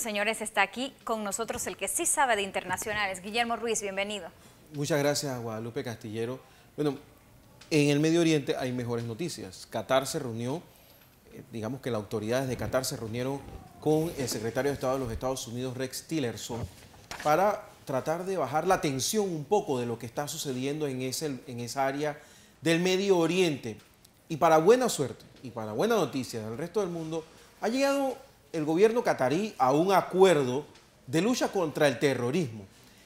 señores, está aquí con nosotros el que sí sabe de internacionales, Guillermo Ruiz, bienvenido. Muchas gracias, Guadalupe Castillero. Bueno, en el Medio Oriente hay mejores noticias. Qatar se reunió, eh, digamos que las autoridades de Qatar se reunieron con el secretario de Estado de los Estados Unidos, Rex Tillerson, para tratar de bajar la tensión un poco de lo que está sucediendo en, ese, en esa área del Medio Oriente. Y para buena suerte y para buena noticia del resto del mundo, ha llegado el gobierno catarí a un acuerdo de lucha contra el terrorismo.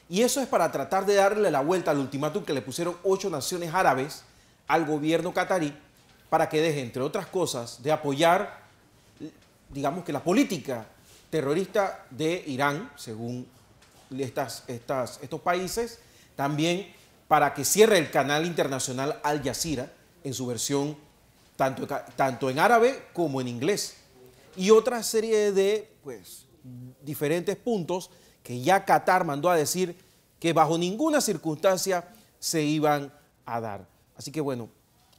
Y eso es para tratar de darle la vuelta al ultimátum que le pusieron ocho naciones árabes al gobierno catarí para que deje, entre otras cosas, de apoyar, digamos que la política terrorista de Irán, según estas, estas, estos países, también para que cierre el canal internacional Al Jazeera en su versión tanto, tanto en árabe como en inglés y otra serie de pues, diferentes puntos que ya Qatar mandó a decir que bajo ninguna circunstancia se iban a dar. Así que bueno,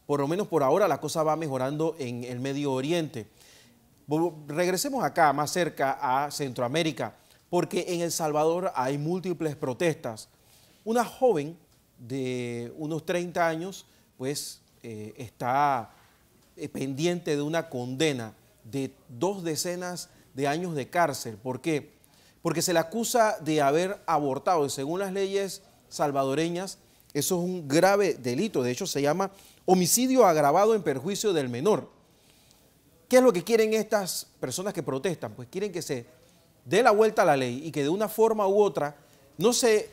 por lo menos por ahora la cosa va mejorando en el Medio Oriente. Regresemos acá, más cerca a Centroamérica, porque en El Salvador hay múltiples protestas. Una joven de unos 30 años, pues eh, está eh, pendiente de una condena de dos decenas de años de cárcel. ¿Por qué? Porque se le acusa de haber abortado y según las leyes salvadoreñas eso es un grave delito. De hecho se llama homicidio agravado en perjuicio del menor. ¿Qué es lo que quieren estas personas que protestan? Pues quieren que se dé la vuelta a la ley y que de una forma u otra no se,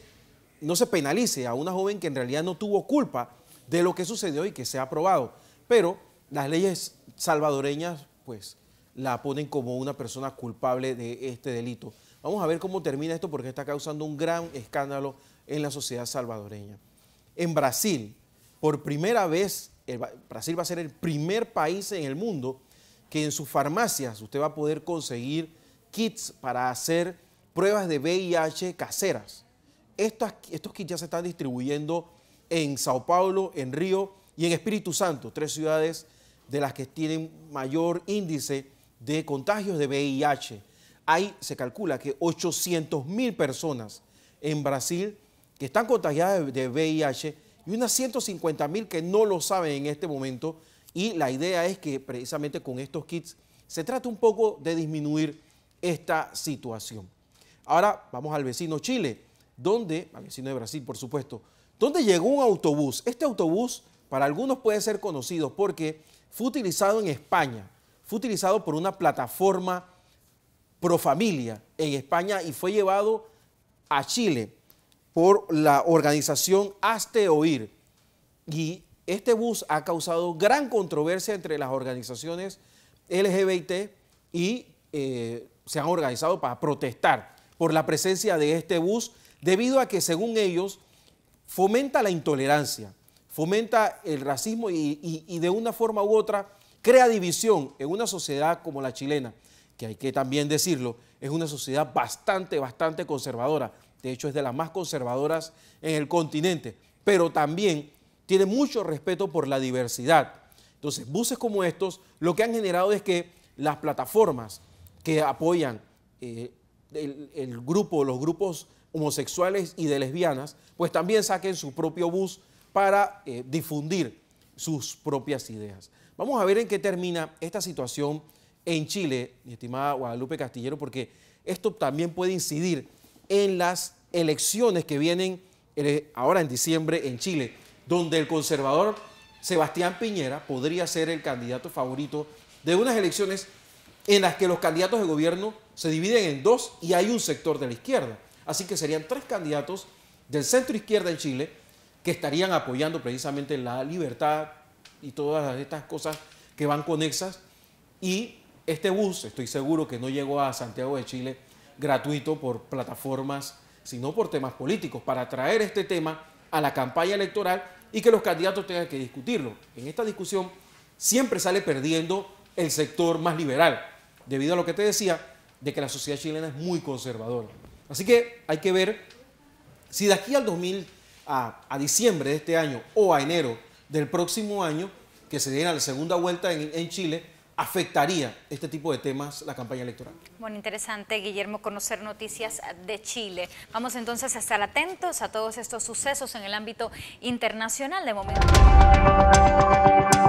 no se penalice a una joven que en realidad no tuvo culpa de lo que sucedió y que se ha aprobado. Pero las leyes salvadoreñas, pues, la ponen como una persona culpable de este delito. Vamos a ver cómo termina esto porque está causando un gran escándalo en la sociedad salvadoreña. En Brasil, por primera vez, Brasil va a ser el primer país en el mundo que en sus farmacias usted va a poder conseguir kits para hacer pruebas de VIH caseras. Estos, estos kits ya se están distribuyendo en Sao Paulo, en Río y en Espíritu Santo, tres ciudades de las que tienen mayor índice de contagios de VIH. Hay, se calcula que 800 mil personas en Brasil que están contagiadas de VIH y unas 150 mil que no lo saben en este momento. Y la idea es que precisamente con estos kits se trata un poco de disminuir esta situación. Ahora vamos al vecino Chile, donde, al vecino de Brasil por supuesto, donde llegó un autobús. Este autobús para algunos puede ser conocido porque fue utilizado en España fue utilizado por una plataforma pro familia en España y fue llevado a Chile por la organización Hazte Oír. Y este bus ha causado gran controversia entre las organizaciones LGBT y eh, se han organizado para protestar por la presencia de este bus debido a que, según ellos, fomenta la intolerancia, fomenta el racismo y de una forma u otra crea división en una sociedad como la chilena, que hay que también decirlo, es una sociedad bastante, bastante conservadora. De hecho, es de las más conservadoras en el continente, pero también tiene mucho respeto por la diversidad. Entonces, buses como estos lo que han generado es que las plataformas que apoyan eh, el, grupo, los grupos homosexuales y de lesbianas, pues también saquen su propio bus para eh, difundir sus propias ideas. Vamos a ver en qué termina esta situación en Chile, mi estimada Guadalupe Castillero, porque esto también puede incidir en las elecciones que vienen eh, ahora en diciembre en Chile, donde el conservador Sebastián Piñera podría ser el candidato favorito de unas elecciones en las que los candidatos de gobierno se dividen en dos y hay un sector de la izquierda. Así que serían tres candidatos del centro izquierda en Chile que estarían apoyando precisamente la libertad, y todas estas cosas que van conexas. Y este bus, estoy seguro que no llegó a Santiago de Chile gratuito por plataformas, sino por temas políticos, para traer este tema a la campaña electoral y que los candidatos tengan que discutirlo. En esta discusión siempre sale perdiendo el sector más liberal, debido a lo que te decía, de que la sociedad chilena es muy conservadora. Así que hay que ver si de aquí al 2000, a, a diciembre de este año o a enero del próximo año, que se diera la segunda vuelta en, Chile, afectaría este tipo de temas la campaña electoral. Bueno, interesante, Guillermo, conocer noticias de Chile. Vamos entonces a estar atentos a todos estos sucesos en el ámbito internacional de momento.